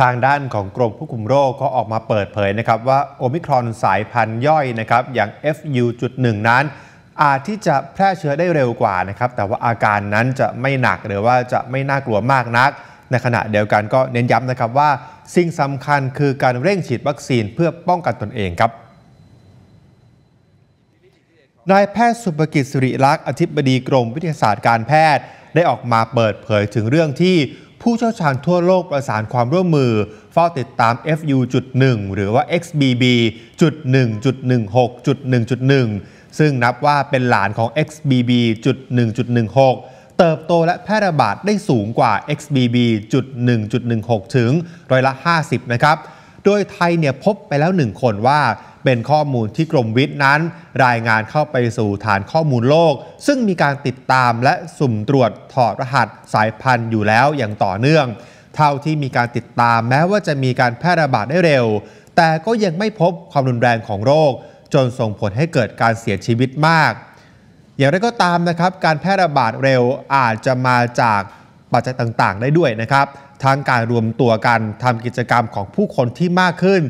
ทางด้านของกรมควบคุมโรคก็ออกมาเปิดเผยนะครับว่า โอมิครอนสายพันธุ์ย่อยนะครับอย่าง FU.1 นั้น อาจที่จะแพร่เชื้อได้เร็วกว่านะครับแต่ว่าอาการนั้นจะไม่หนักหรือว่าจะไม่น่ากลัวมากนัก ในขณะเดียวกันก็เน้นย้ำนะครับว่าสิ่งสำคัญคือการเร่งฉีดวัคซีนเพื่อป้องกันตนเองครับนายแพทย์สุภกิจสิริลักษณ์อธิบดีกรมวิทยาศาสตร์การแพทย์ได้ออกมาเปิดเผยถึงเรื่องที่ผู้เชี่ยวชาญทั่วโลกประสานความร่วมมือ เฝ้าติดตาม FU.1 หรือว่า XBB.1.16.1.1 ซึ่งนับว่าเป็นหลานของ XBB.1.16 เติบโตและแพร่ระบาดได้สูงกว่า XBB.1.16 ถึงร้อยละ 50 นะครับโดยไทยเนี่ยพบไปแล้วหนึ่งคนว่าเป็นข้อมูลที่กรมวิทย์นั้น รายงานเข้าไปสู่ฐานข้อมูลโลก ซึ่งมีการติดตามและสุ่มตรวจถอดรหัสสายพันธุ์อยู่แล้วอย่างต่อเนื่อง เท่าที่มีการติดตามแม้ว่าจะมีการแพร่ระบาดได้เร็ว แต่ก็ยังไม่พบความรุนแรงของโรค จนส่งผลให้เกิดการเสียชีวิตมากอย่างไรก็ตามนะครับการแพร่ระบาดเร็วอาจจะมาจากปัจจัยต่างๆ ได้ด้วยนะครับทางการรวมตัวกันทำกิจกรรมของผู้คนที่มากขึ้น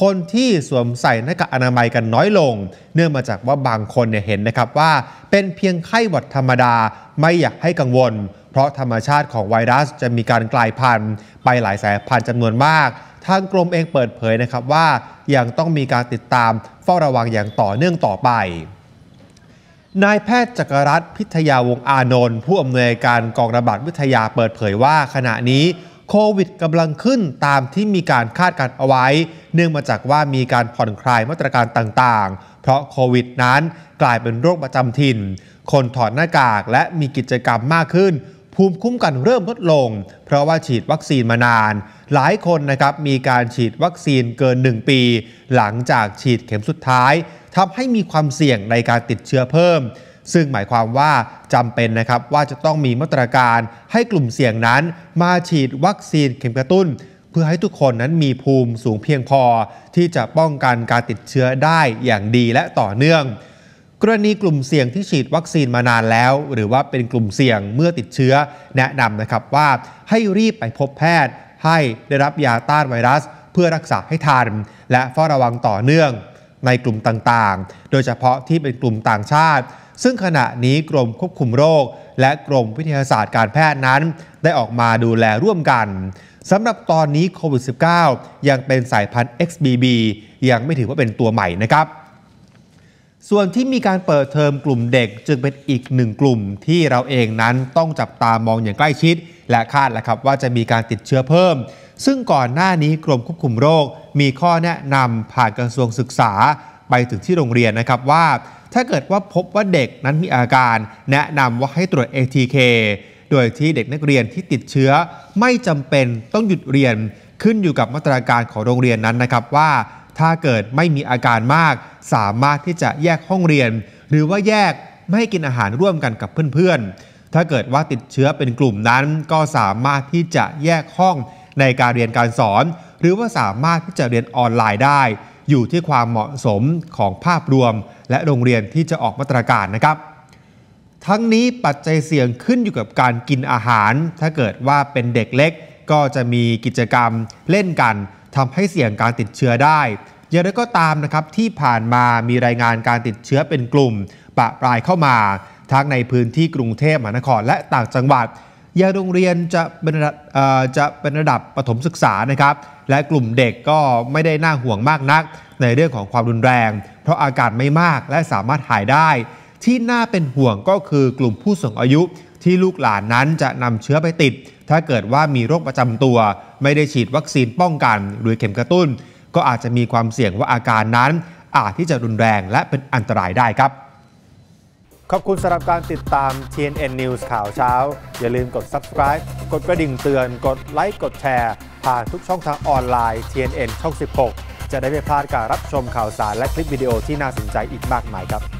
คนที่สวมใส่หน้ากากอนามัยกันน้อยลง เนื่องมาจากว่าบางคนเนี่ยเห็นนะครับว่าเป็นเพียงไข้หวัดธรรมดาไม่อยากให้กังวล เพราะธรรมชาติของไวรัสจะมีการกลายพันธุ์ ไปหลายสายพันธุ์จำนวนมาก ทางกรมเองเปิดเผยนะครับว่า ยังต้องมีการติดตามเฝ้าระวังอย่างต่อเนื่องต่อไปนายแพทย์จักรรัฐพิทยาวงอานนท์ผู้อำนวยการกองระบาดวิทยาเปิดเผยว่าขณะนี้ โควิดกำลังขึ้นตามที่มีการคาดการเอาไว้ เนื่องมาจากว่ามีการผ่อนคลายมาตรการต่างๆ เพราะโควิดนั้นกลายเป็นโรคประจำถิ่น คนถอดหน้ากากและมีกิจกรรมมากขึ้น ภูมิคุ้มกันเริ่มลดลงเพราะว่าฉีดวัคซีนมานาน หลายคนนะครับมีการฉีดวัคซีนเกิน1ปี หลังจากฉีดเข็มสุดท้ายทำให้มีความเสี่ยงในการติดเชื้อเพิ่ม ซึ่งหมายความว่าจำเป็นนะครับว่าจะต้องมีมาตรการให้กลุ่มเสี่ยงนั้นมาฉีดวัคซีนเข็มกระตุ้น เพื่อให้ทุกคนนั้นมีภูมิสูงเพียงพอที่จะป้องกันการติดเชื้อได้อย่างดีและต่อเนื่อง กรณีกลุ่มเสี่ยงที่ฉีดวัคซีนมานานแล้ว หรือว่าเป็นกลุ่มเสี่ยงเมื่อติดเชื้อแนะนำนะครับว่าให้รีบไปพบแพทย์ ให้ได้รับยาต้านไวรัส เพื่อรักษาให้ทัน และเฝ้าระวังต่อเนื่องในกลุ่มต่างๆ โดยเฉพาะที่เป็นกลุ่มต่างชาติ ซึ่งขณะนี้กรมควบคุมโรค และกรมวิทยาศาสตร์การแพทย์นั้น ได้ออกมาดูแลร่วมกันสำหรับตอนนี้โควิด -19 ยังเป็นสายพันธุ์ XBB ยังไม่ถือว่าเป็นตัวใหม่นะครับ ส่วนที่มีการเปิดเทอมกลุ่มเด็ก จึงเป็นอีกหนึ่งกลุ่มที่เราเองนั้นต้องจับตามองอย่างใกล้ชิด และคาดแหละครับว่าจะมีการติดเชื้อเพิ่มซึ่งก่อนหน้านี้กรมควบคุมโรคมีข้อแนะนำผ่านกระทรวงศึกษาไปถึงที่โรงเรียนนะครับว่า ถ้าเกิดว่าพบว่าเด็กนั้นมีอาการ แนะนำว่าให้ตรวจ ATK โดยที่เด็กนักเรียนที่ติดเชื้อไม่จำเป็นต้องหยุดเรียนขึ้นอยู่กับมาตรการของโรงเรียนนั้นนะครับว่าถ้าเกิดไม่มีอาการมาก สามารถที่จะแยกห้องเรียน หรือว่าแยกไม่ให้กินอาหารร่วมกันกับเพื่อนๆถ้าเกิดว่าติดเชื้อเป็นกลุ่มนั้นก็สามารถที่จะแยกห้องในการเรียนการสอน หรือว่าสามารถที่จะเรียนออนไลน์ได้ อยู่ที่ความเหมาะสมของภาพรวม และโรงเรียนที่จะออกมาตรการนะครับ ทั้งนี้ปัจจัยเสี่ยงขึ้นอยู่กับการกินอาหาร ถ้าเกิดว่าเป็นเด็กเล็ก ก็จะมีกิจกรรมเล่นกันทำให้เสี่ยงการติดเชื้อได้อย่างไรก็ตามนะครับที่ผ่านมามีรายงานการติดเชื้อเป็นกลุ่ม ปะปลายเข้ามา ทั้งในพื้นที่กรุงเทพมหานครและต่างจังหวัดยาโรงเรียน จะเป็นจะเป็นระดับปฐมศึกษานะครับ และกลุ่มเด็กก็ไม่ได้น่าห่วงมากนัก ในเรื่องของความรุนแรง เพราะอาการไม่มากและสามารถหายได้ ที่น่าเป็นห่วงก็คือกลุ่มผู้สูงอายุที่ลูกหลานนั้นจะนำเชื้อไปติด ถ้าเกิดว่ามีโรคประจำตัว ไม่ได้ฉีดวัคซีนป้องกัน หรือเข็มกระตุ้น ก็อาจจะมีความเสี่ยงว่าอาการนั้น อาจที่จะรุนแรงและเป็นอันตรายได้ครับขอบคุณสำหรับการติดตาม TNN News ข่าวเช้า อย่าลืมกด subscribe กดกระดิ่งเตือน กดไลค์ กดแชร์ ผ่านทุกช่องทางออนไลน์ TNN ช่อง 16 จะได้ไม่พลาดการรับชมข่าวสารและคลิปวิดีโอที่น่าสนใจอีกมากมายครับ